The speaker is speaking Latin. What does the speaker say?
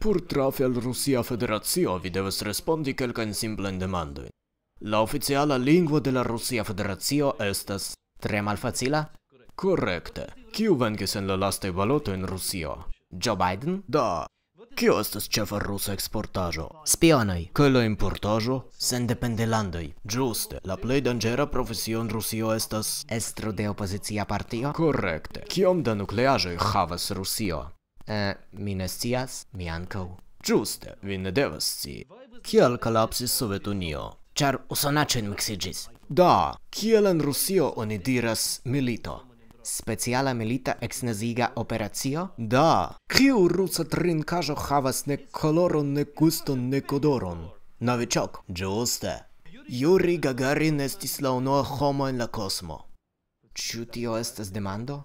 Pur trafi al Rusia Federatio, vi deves respondi quelca in simple in La oficiala lingua de la Rusia Federatio estas... Tre mal facila? Correcte. Kiu vengis en la laste valoto in Rusia? Joe Biden? Da. Kio estes cefa rusa exportajo? Spionoi. Que la importajo? Se independe landoi. Giuste. La plei dangera profesio Rusio Rusia Estro de opposizia partio? Correcte. Kiom da nucleajoi havas Rusia? Eh, mi ne scias, mi ancau. Giuste, vi ne devas si. Kiel collapsis Sovet Unio? Char usonacen mixigis. Da, kiel en Rusio oni diras milito? Speciala milita ex naziga operatio? Da. Kiu rusa trinkajo havas ne coloron, ne guston, ne codoron? Novichok. Giuste. Yuri Gagarin estis la unua homo en la cosmo. Ciu tio estes demando?